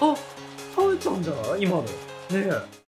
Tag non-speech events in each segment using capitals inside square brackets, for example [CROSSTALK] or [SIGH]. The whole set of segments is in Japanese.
あ、食べちゃんじゃない今の。ねえ。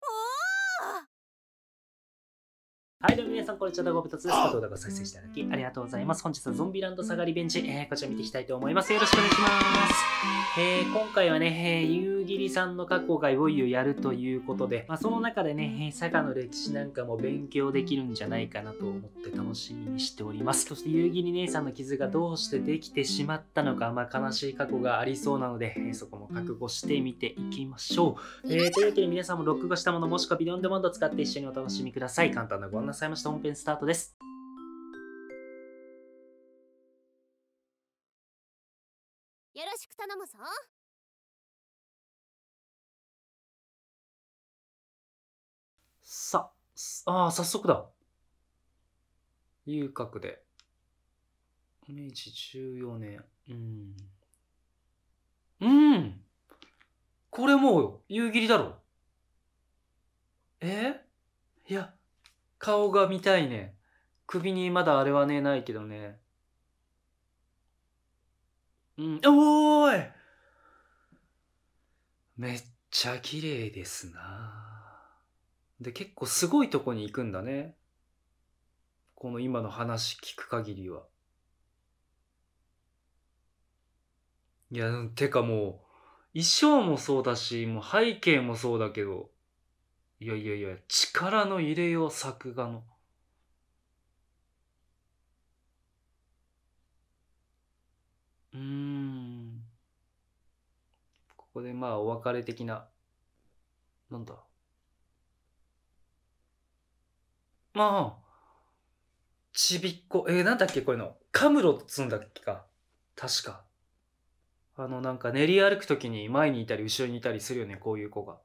ん、こんにちは。動物つです。動画を再生していただき、ありがとうございます。本日はゾンビランド下がりベンチ、えー、こちら見ていきたいと思います。よろしくお願いします。えー、今回はね、えー、夕霧さんの過去がいよいよやるということで、まあ、その中でね、え佐賀の歴史なんかも勉強できるんじゃないかなと思って楽しみにしております。そして夕霧姉さんの傷がどうしてできてしまったのか、まあ、悲しい過去がありそうなので、えー、そこも覚悟してみていきましょう。えー、というわけで皆さんも録画したものもしくはビデオンデマンドを使って一緒にお楽しみください。簡単なご案内さいました。編スタートです。よろしく頼むぞ。さ、ああ、早速だ。遊郭で。明治14年。うん。うん。これもうよ。夕霧だろ。えー、いや。顔が見たいね。首にまだあれはね、ないけどね。うん、おーいめっちゃ綺麗ですなで、結構すごいとこに行くんだね。この今の話聞く限りは。いや、てかもう、衣装もそうだし、もう背景もそうだけど、いやいやいや、力の入れよう、作画の。うーん。ここでまあ、お別れ的な、なんだ。まあ、ちびっこ、えー、なんだっけ、こういうの。カムロっつうんだっけか。確か。あの、なんか練り歩くときに前にいたり後ろにいたりするよね、こういう子が。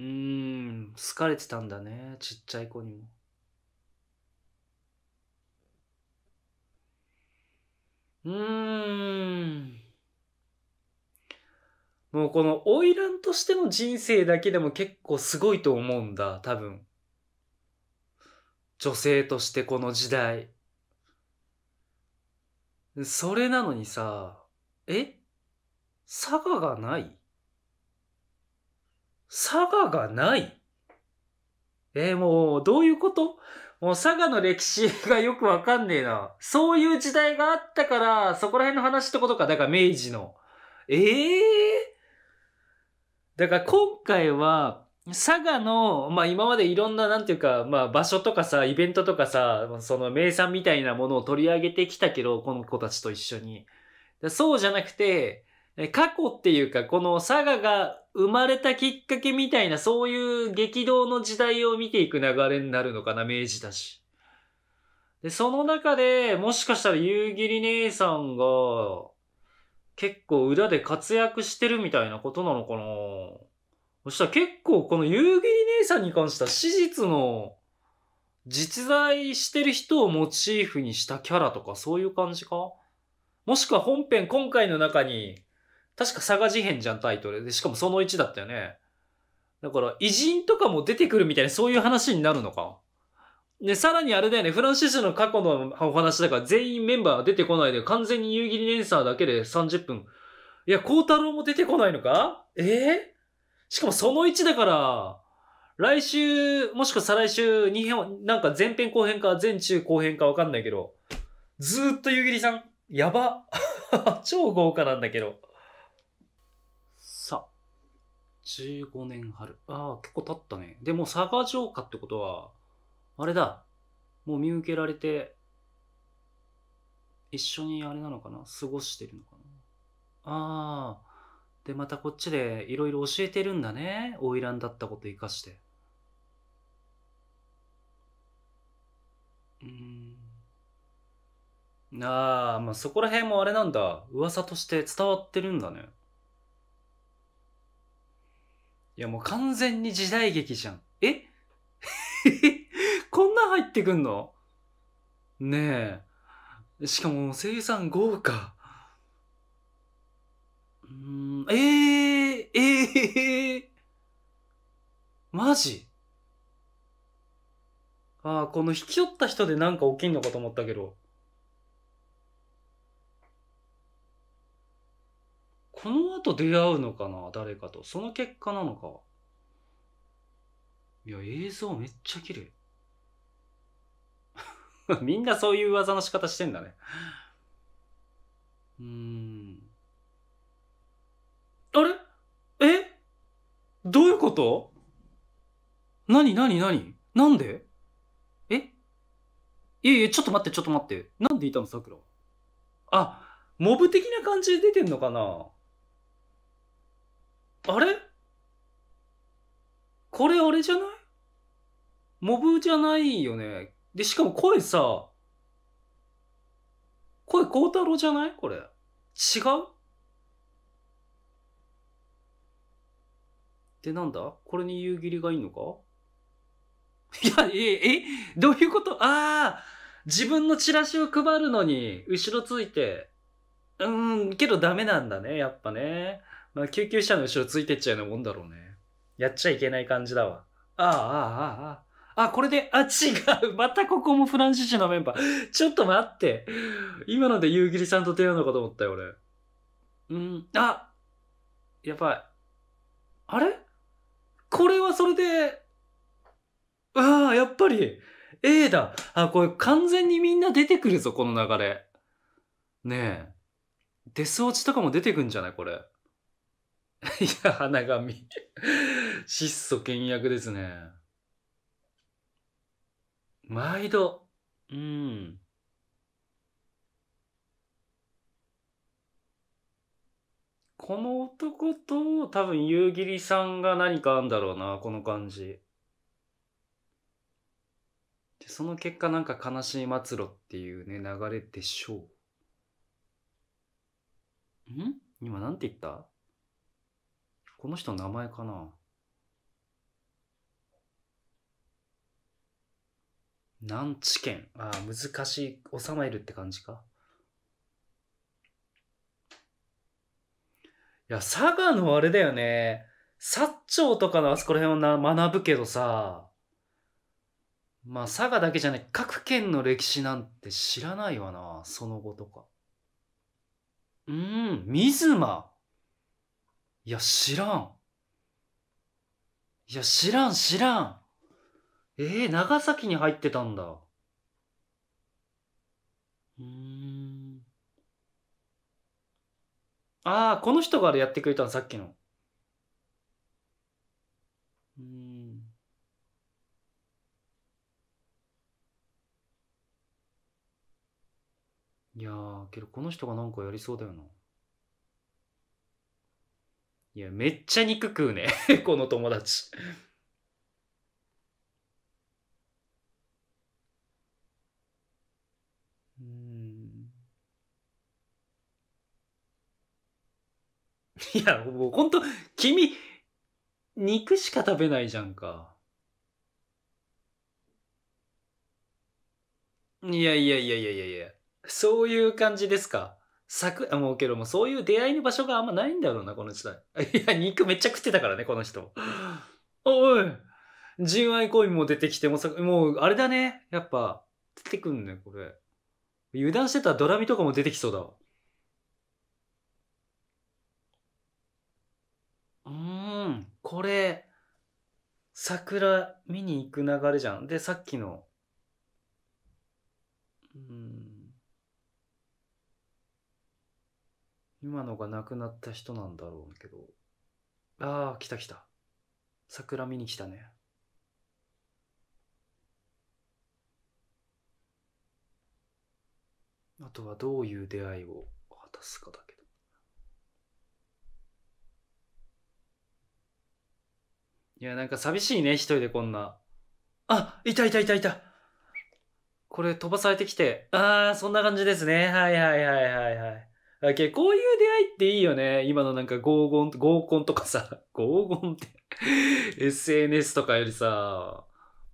うーん、好かれてたんだね、ちっちゃい子にも。うーん。もうこの花魁としての人生だけでも結構すごいと思うんだ、多分。女性としてこの時代。それなのにさ、え佐賀がない佐賀がないえー、もう、どういうこともう佐賀の歴史がよくわかんねえな。そういう時代があったから、そこら辺の話ってことか。だから明治の。ええー、だから今回は、佐賀の、まあ今までいろんな、なんていうか、まあ場所とかさ、イベントとかさ、その名産みたいなものを取り上げてきたけど、この子たちと一緒に。そうじゃなくて、過去っていうか、この佐賀が生まれたきっかけみたいな、そういう激動の時代を見ていく流れになるのかな、明治だし。で、その中で、もしかしたら夕霧姉さんが、結構裏で活躍してるみたいなことなのかなそしたら結構この夕霧姉さんに関しては史実の実在してる人をモチーフにしたキャラとかそういう感じかもしくは本編今回の中に確か佐賀事変じゃん、タイトルで。しかもその1だったよね。だから、偉人とかも出てくるみたいな、そういう話になるのか。で、さらにあれだよね、フランシスの過去のお話だから、全員メンバー出てこないで、完全に夕霧レンサーだけで30分。いや、孝太郎も出てこないのかえー、しかもその1だから、来週、もしくは再来週、2編、なんか前編後編か、前中後編かわかんないけど、ずーっと夕霧さん、やば。[LAUGHS] 超豪華なんだけど。15年春。ああ、結構経ったね。でも佐賀城下ってことは、あれだ。もう見受けられて、一緒にあれなのかな過ごしてるのかなああ。で、またこっちでいろいろ教えてるんだね。花魁だったこと生かして。うん。ああ、まあそこら辺もあれなんだ。噂として伝わってるんだね。いやもう完全に時代劇じゃん。え [LAUGHS] こんな入ってくんのねえ。しかも声優さん豪華。うん、えー、ええー、マジああ、この引き寄った人でなんか起きんのかと思ったけど。この後出会うのかな誰かと。その結果なのか。いや、映像めっちゃ綺麗。[LAUGHS] みんなそういう技の仕方してんだね。うーん。あれえどういうことなになになになんでえいやいや、ちょっと待って、ちょっと待って。なんでいたの、桜ら。あ、モブ的な感じで出てんのかなあれこれあれじゃないモブじゃないよね。で、しかも声さ、声孝太郎じゃないこれ。違うで、なんだこれに夕霧がいいのかいや、え、え、どういうことああ自分のチラシを配るのに、後ろついて。うーん、けどダメなんだね、やっぱね。まあ、救急車の後ろついてっちゃうようなもんだろうね。やっちゃいけない感じだわ。ああ、ああ、ああ。あ、これで、あ、違う。またここもフランシュシュのメンバー。ちょっと待って。今ので夕霧さんと出会うのかと思ったよ、俺。うん、あやばい。あれこれはそれで、ああ、やっぱり、A だ。あ、これ完全にみんな出てくるぞ、この流れ。ねえ。デス落ちとかも出てくんじゃないこれ。[LAUGHS] いや、花紙。質素倹約ですね。毎度。うん。この男と多分夕霧さんが何かあんだろうな、この感じ。で、その結果なんか悲しい末路っていうね、流れでしょう。ん今なんて言ったこの人の名前かな難知県。ああ、難しい。収まるって感じか。いや、佐賀のあれだよね。薩長とかのあそこら辺をな学ぶけどさ。まあ、佐賀だけじゃない。各県の歴史なんて知らないわな。その後とか。うーん、水間。いや、知らん。いや、知らん、知らん。ええー、長崎に入ってたんだ。うん。ああ、この人がやってくれたの、さっきの。うん。いやー、けどこの人がなんかやりそうだよな。いや、めっちゃ肉食うね。[LAUGHS] この友達。うん。いや、もうほんと、君、肉しか食べないじゃんか。いやいやいやいやいやいや。そういう感じですか。作、もうけどもそういう出会いの場所があんまないんだろうな、この時代。[LAUGHS] いや、肉めっちゃ食ってたからね、この人。おい、人愛コイも出てきて、もう、もうあれだね。やっぱ、出てくんね、これ。油断してたらドラミとかも出てきそうだわ。うん、これ、桜見に行く流れじゃん。で、さっきの、うん、今のが亡くなった人なんだろうけど。ああ、来た来た。桜見に来たね。あとはどういう出会いを果たすかだけど。いや、なんか寂しいね、一人でこんな。あ、いたいたいたいた。これ飛ばされてきて。ああ、そんな感じですね。はいはいはいはいはい。だけこういう出会いっていいよね。今のなんか合コン、合コンとかさ、[LAUGHS] 合コンって SNS とかよりさ、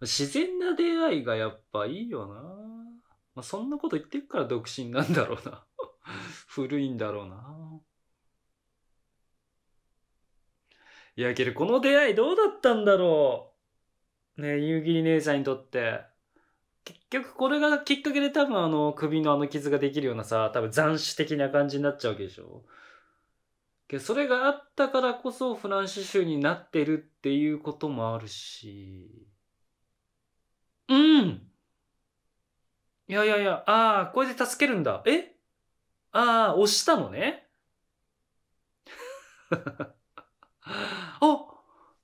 自然な出会いがやっぱいいよな。まあ、そんなこと言ってるから独身なんだろうな。[LAUGHS] 古いんだろうな。いやけどこの出会いどうだったんだろう。ね夕霧姉さんにとって。結局これがきっかけで多分あの首のあの傷ができるようなさ、多分斬首的な感じになっちゃうわけでしょ。それがあったからこそフランス州になってるっていうこともあるし。うんいやいやいや、ああ、これで助けるんだ。えああ、押したのね [LAUGHS] あ、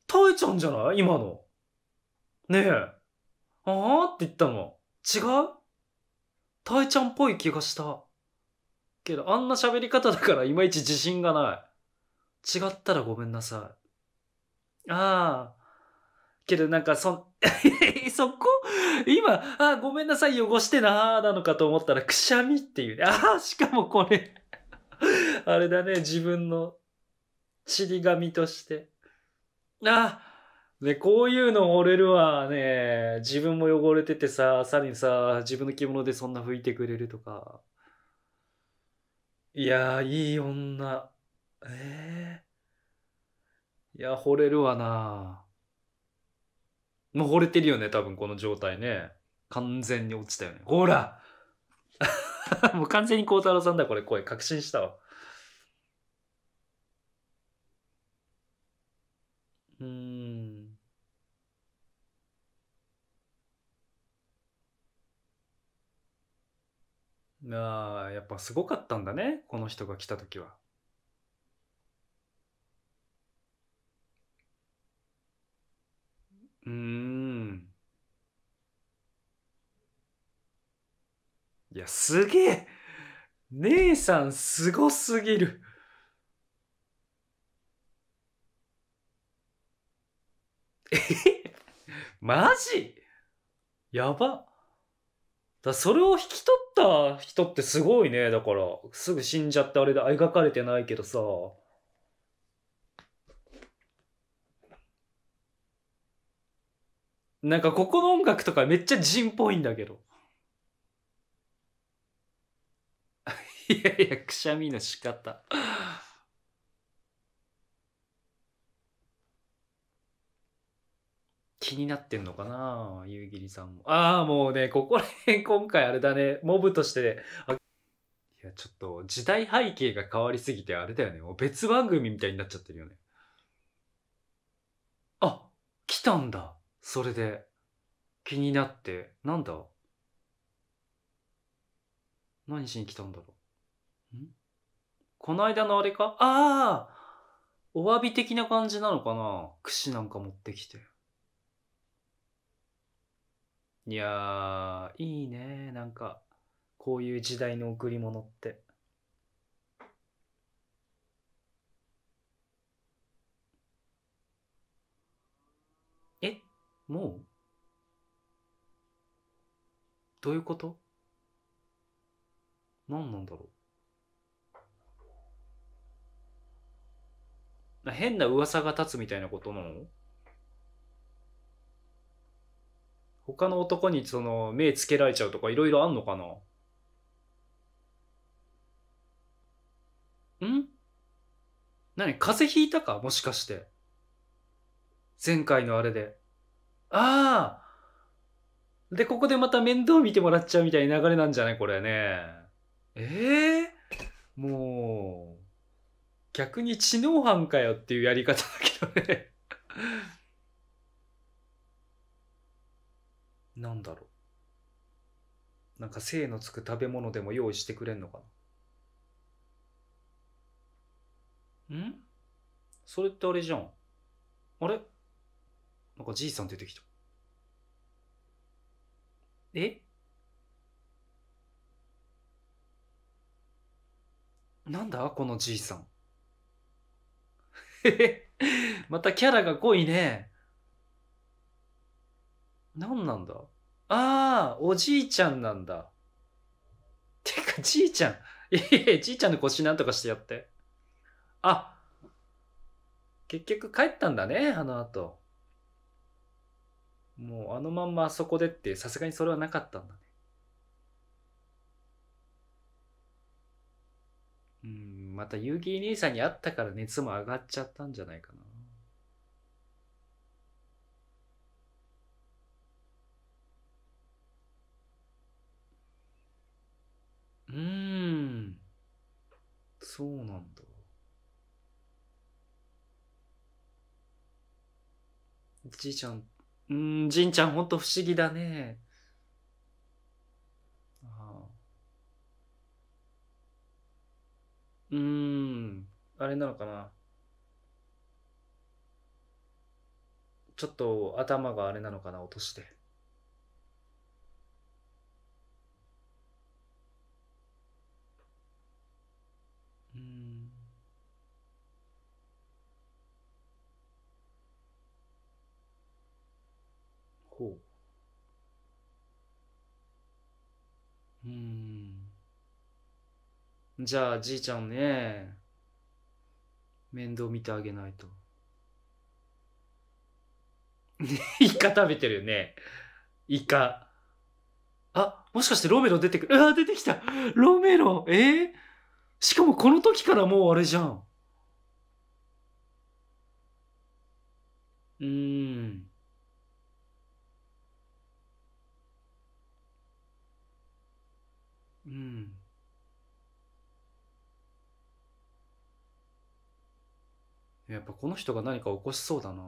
耐えちゃうんじゃない今の。ねえ。あって言ったの。違うたいちゃんっぽい気がした。けど、あんな喋り方だからいまいち自信がない。違ったらごめんなさい。ああ。けどなんかそ、[LAUGHS] そこ今、あごめんなさい、汚してなーなのかと思ったら、くしゃみっていうね。ああ、しかもこれあれだね、自分の、ちり紙として。ああ、ね、こういうの俺るはね、自分も汚れててさ、さらにさ、自分の着物でそんな拭いてくれるとか。いやー、いい女。ええー、いや、惚れるわな。もう惚れてるよね、多分この状態ね。完全に落ちたよね。ほら [LAUGHS] もう完全に孝太郎さんだ、これ声。確信したわ。あ、やっぱすごかったんだね、この人が来た時は。うーん。いや、すげえ姉さんすごすぎる。え [LAUGHS] マジやば。だそれを引き取った人ってすごいね。だから、すぐ死んじゃってあれで描かれてないけどさ。なんかここの音楽とかめっちゃ人っぽいんだけど。[LAUGHS] いやいや、くしゃみの仕方。気になってんのかな夕霧さんも。ああ、もうね、ここら辺 [LAUGHS] 今回あれだね、モブとして、あいや、ちょっと時代背景が変わりすぎてあれだよね。もう別番組みたいになっちゃってるよね。あ、来たんだ。それで。気になって。なんだ何しに来たんだろうんこの間のあれかああお詫び的な感じなのかな串なんか持ってきて。いやー、いいね。なんか、こういう時代の贈り物って。え、もうどういうこと何なんだろう変な噂が立つみたいなことなの他の男にその目つけられちゃうとかいろいろあんのかなん何風邪ひいたかもしかして。前回のあれで。ああで、ここでまた面倒見てもらっちゃうみたいな流れなんじゃないこれね。ええー、もう、逆に知能犯かよっていうやり方だけどねなんだろう。なんか精のつく食べ物でも用意してくれんのかな。んそれってあれじゃん。あれなんかじいさん出てきた。えなんだこのじいさん。[LAUGHS] またキャラが濃いね。何なんだああ、おじいちゃんなんだ。てか、じいちゃん。[LAUGHS] いやいや、じいちゃんの腰なんとかしてやって。あ、結局帰ったんだね、あの後。もうあのまんまあそこでって、さすがにそれはなかったんだね。うん、また結城兄さんに会ったから熱も上がっちゃったんじゃないかな。そうなんだ。じいちゃん、うん、じいちゃんほんと不思議だね。ああうーん、あれなのかな。ちょっと頭があれなのかな、落として。ほううんじゃあじいちゃんね面倒見てあげないと [LAUGHS] イカ食べてるよねイカあもしかしてロメロ出てくるあ出てきたロメロえー、しかもこの時からもうあれじゃん。うーん。うん。やっぱこの人が何か起こしそうだな。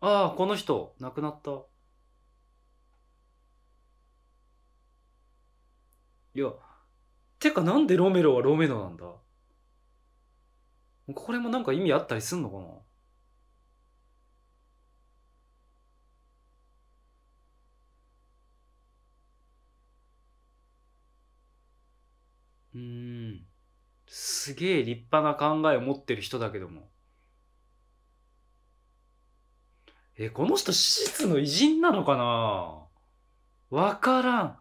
ああ、この人、亡くなった。いや、てかなんでロメロはロメロなんだこれもなんか意味あったりすんのかなうんすげえ立派な考えを持ってる人だけどもえこの人史実の偉人なのかなわからん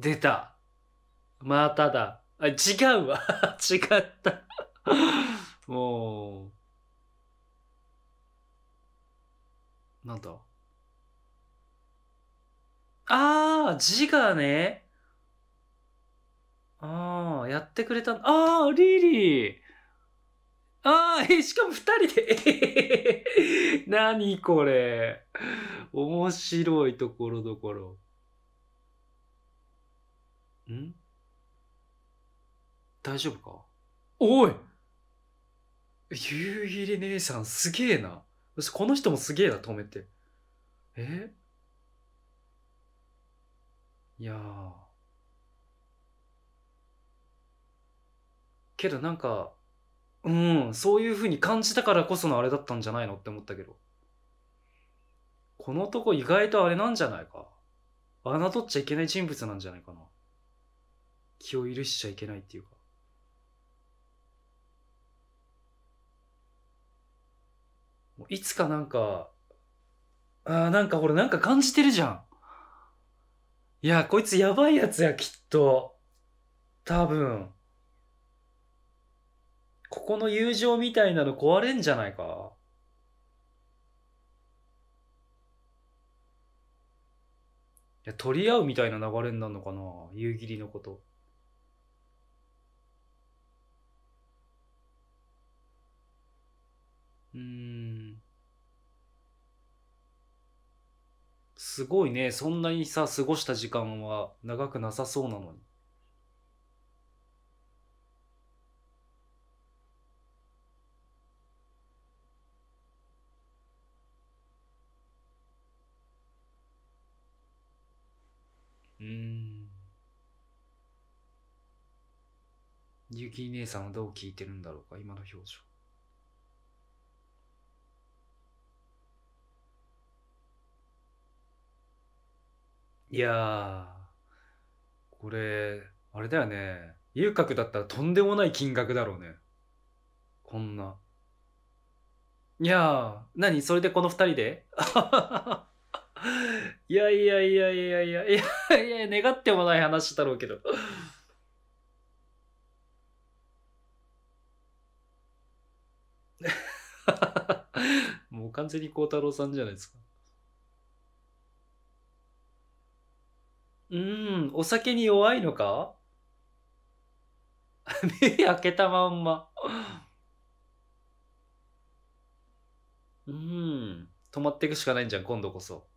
出た。まただ。あ、違うわ。[LAUGHS] 違った。もう。なんだああ、字がね。ああ、やってくれた。ああ、リリー。ああ、え、しかも二人で。[LAUGHS] 何これ。面白いところどころ。ん大丈夫かおい夕霧姉さんすげえな。私この人もすげえな、止めて。えいやけどなんか、うん、そういうふうに感じたからこそのあれだったんじゃないのって思ったけど。この男意外とあれなんじゃないか。侮っちゃいけない人物なんじゃないかな。気を許しちゃいけないっていうか。いつかなんか、ああ、なんか俺なんか感じてるじゃん。いや、こいつやばいやつや、きっと。多分。ここの友情みたいなの壊れんじゃないか。いや、取り合うみたいな流れになるのかな夕霧のこと。うん。すごいね。そんなにさ、過ごした時間は長くなさそうなのに。うん。ゆき姉さんはどう聞いてるんだろうか、今の表情。いやー、これ、あれだよね。遊郭だったらとんでもない金額だろうね。こんな。いやー、何それでこの二人で [LAUGHS] いやいやいやいやいや、いやいや、願ってもない話だろうけど。[LAUGHS] もう完全に孝太郎さんじゃないですか。うん、お酒に弱いのか [LAUGHS] 目開けたまんま。うん、止まっていくしかないんじゃん、今度こそ。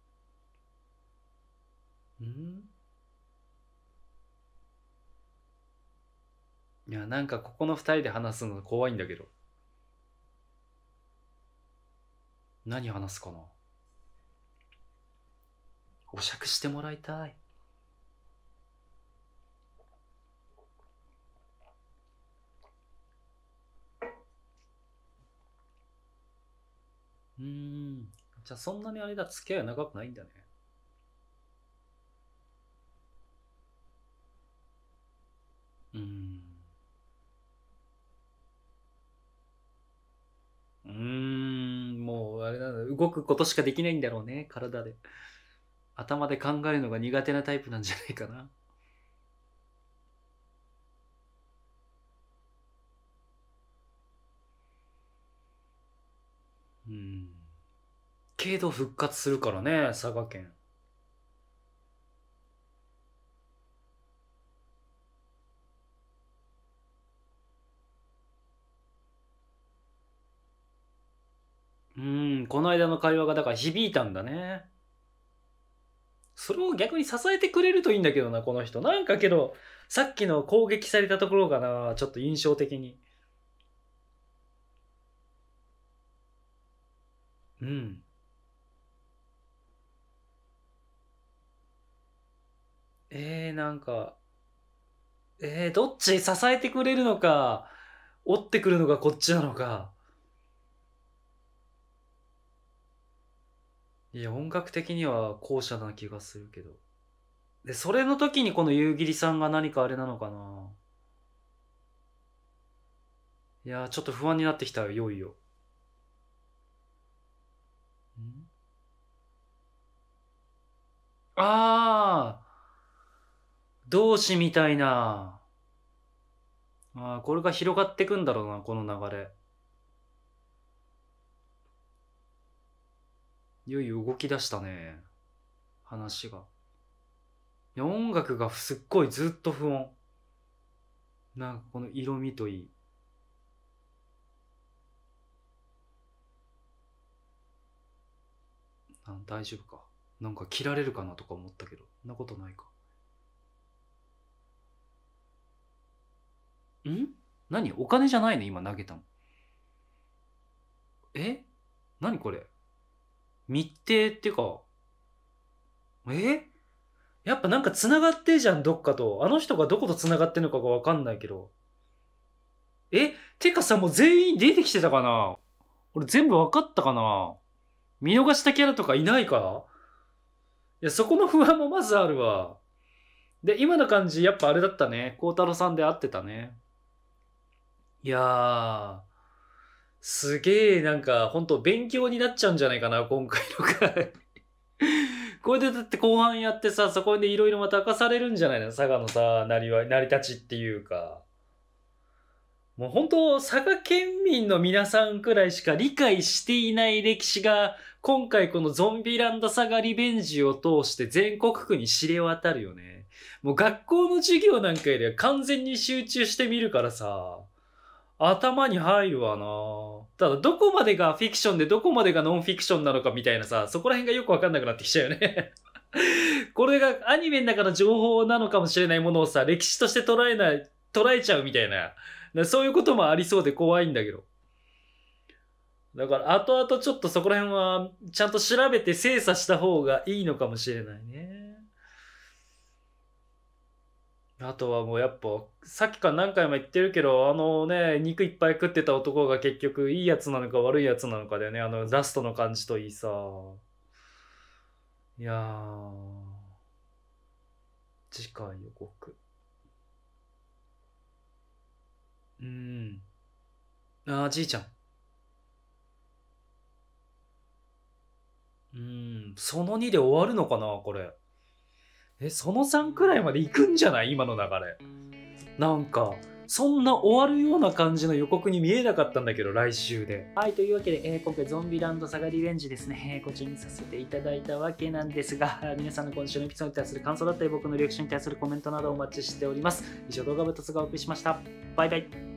うん。いや、なんかここの二人で話すの怖いんだけど。何話すかなお酌してもらいたい。うん。じゃあそんなにあれだ、付き合いは長くないんだね。うん。うん、もうあれだ動くことしかできないんだろうね、体で。頭で考えるのが苦手なタイプなんじゃないかな。うん。けど復活するからね、佐賀県。うん、この間の会話がだから響いたんだね。それを逆に支えてくれるといいんだけどな、この人。なんかけど、さっきの攻撃されたところがな、ちょっと印象的に。うん。えー、なんか、えー、どっち支えてくれるのか、折ってくるのがこっちなのか。いや、音楽的には後者な気がするけど。で、それの時にこの夕霧さんが何かあれなのかな。いやちょっと不安になってきたよ、いよいよ。ああ同志みたいな。ああ、これが広がっていくんだろうな、この流れ。いよいよ動き出したね。話が。音楽がすっごいずっと不穏。なんかこの色味といい。あ大丈夫か。なんか切られるかなとか思ったけど、そんなことないか。ん何お金じゃないの今投げたの。え何これ密定ってか、えやっぱなんか繋がってじゃん、どっかと。あの人がどこと繋がってんのかがわかんないけど。えてかさ、もう全員出てきてたかな俺全部わかったかな見逃したキャラとかいないかいや、そこの不安もまずあるわ。で、今の感じ、やっぱあれだったね。孝太郎さんで会ってたね。いやー、すげえなんか、ほんと、勉強になっちゃうんじゃないかな、今回の回。[LAUGHS] これでだって後半やってさ、そこでいろいろまた明かされるんじゃないの佐賀のさ、なり成り立ちっていうか。もう本当、佐賀県民の皆さんくらいしか理解していない歴史が、今回このゾンビランド佐賀リベンジを通して全国区に知れ渡るよね。もう学校の授業なんかよりは完全に集中してみるからさ。頭に入るわなただ、どこまでがフィクションでどこまでがノンフィクションなのかみたいなさ、そこら辺がよくわかんなくなってきちゃうよね [LAUGHS] これがアニメの中の情報なのかもしれないものをさ、歴史として捉えない、捉えちゃうみたいな。そういうこともありそうで怖いんだけど。だから、後々ちょっとそこら辺は、ちゃんと調べて精査した方がいいのかもしれないね。あとはもうやっぱさっきから何回も言ってるけどあのね肉いっぱい食ってた男が結局いいやつなのか悪いやつなのかだよねあのラストの感じといいさいや次回予告うんああじいちゃんうんその2で終わるのかなこれえその3くらいまで行くんじゃない今の流れなんかそんな終わるような感じの予告に見えなかったんだけど来週ではいというわけで、えー、今回ゾンビランドサガリベンジですね、えー、こちらにさせていただいたわけなんですが [LAUGHS] 皆さんの今週のエピソードに対する感想だったり僕のリアクションに対するコメントなどお待ちしております以上動画部とがお送りしましたバイバイ